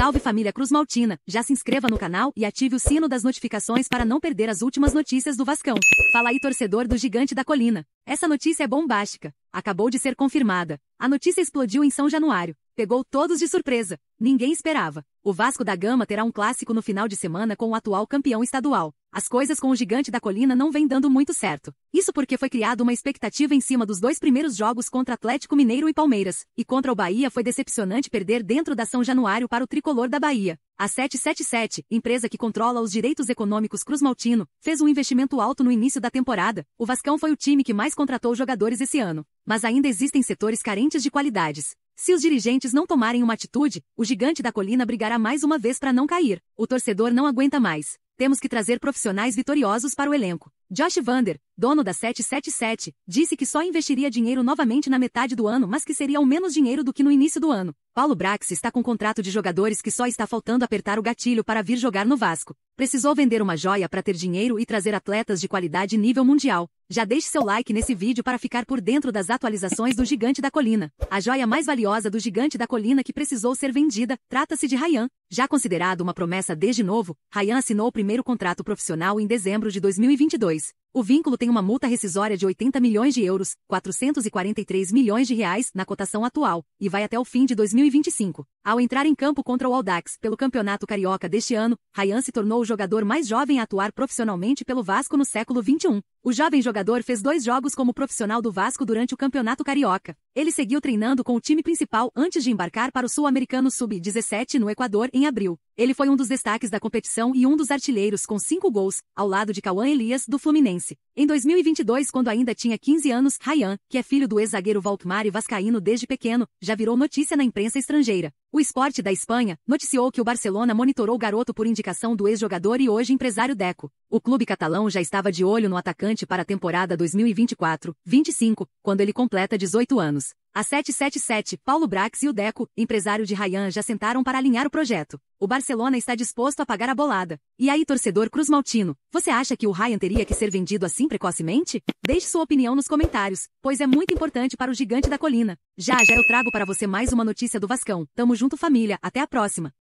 Salve família Cruz Maltina, já se inscreva no canal e ative o sino das notificações para não perder as últimas notícias do Vascão. Fala aí torcedor do Gigante da Colina. Essa notícia é bombástica, acabou de ser confirmada. A notícia explodiu em São Januário, pegou todos de surpresa. Ninguém esperava. O Vasco da Gama terá um clássico no final de semana com o atual campeão estadual. As coisas com o gigante da colina não vêm dando muito certo. Isso porque foi criada uma expectativa em cima dos dois primeiros jogos contra Atlético Mineiro e Palmeiras, e contra o Bahia foi decepcionante perder dentro da São Januário para o tricolor da Bahia. A 777, empresa que controla os direitos econômicos Cruz Maltino, fez um investimento alto no início da temporada. O Vascão foi o time que mais contratou jogadores esse ano, mas ainda existem setores carentes de qualidades. Se os dirigentes não tomarem uma atitude, o gigante da colina brigará mais uma vez para não cair. O torcedor não aguenta mais. Temos que trazer profissionais vitoriosos para o elenco. Josh Vander, dono da 777, disse que só investiria dinheiro novamente na metade do ano, mas que seria ao menos dinheiro do que no início do ano. Paulo Brax está com contrato de jogadores que só está faltando apertar o gatilho para vir jogar no Vasco. Precisou vender uma joia para ter dinheiro e trazer atletas de qualidade nível mundial. Já deixe seu like nesse vídeo para ficar por dentro das atualizações do Gigante da Colina. A joia mais valiosa do Gigante da Colina que precisou ser vendida trata-se de Ryan. Já considerado uma promessa desde novo, Ryan assinou o primeiro contrato profissional em dezembro de 2022. O vínculo tem uma multa rescisória de 80 milhões de euros, 443 milhões de reais na cotação atual, e vai até o fim de 2025. Ao entrar em campo contra o Aldax pelo Campeonato Carioca deste ano, Ryan se tornou o jogador mais jovem a atuar profissionalmente pelo Vasco no século XXI. O jovem jogador fez dois jogos como profissional do Vasco durante o Campeonato Carioca. Ele seguiu treinando com o time principal antes de embarcar para o Sul-Americano Sub-17 no Equador em abril. Ele foi um dos destaques da competição e um dos artilheiros com cinco gols, ao lado de Cauã Elias, do Fluminense. Em 2022, quando ainda tinha 15 anos, Ryan, que é filho do ex-zagueiro e vascaíno desde pequeno, já virou notícia na imprensa estrangeira. O Esporte da Espanha noticiou que o Barcelona monitorou o garoto por indicação do ex-jogador e hoje empresário Deco. O clube catalão já estava de olho no atacante para a temporada 2024-25, quando ele completa 18 anos. A 777, Paulo Brax e o Deco, empresário de Ryan, já sentaram para alinhar o projeto. O Barcelona está disposto a pagar a bolada. E aí, torcedor Cruz Maltino, você acha que o Ryan teria que ser vendido assim precocemente? Deixe sua opinião nos comentários, pois é muito importante para o gigante da colina. Já já eu trago para você mais uma notícia do Vascão. Tamo junto, família. Até a próxima.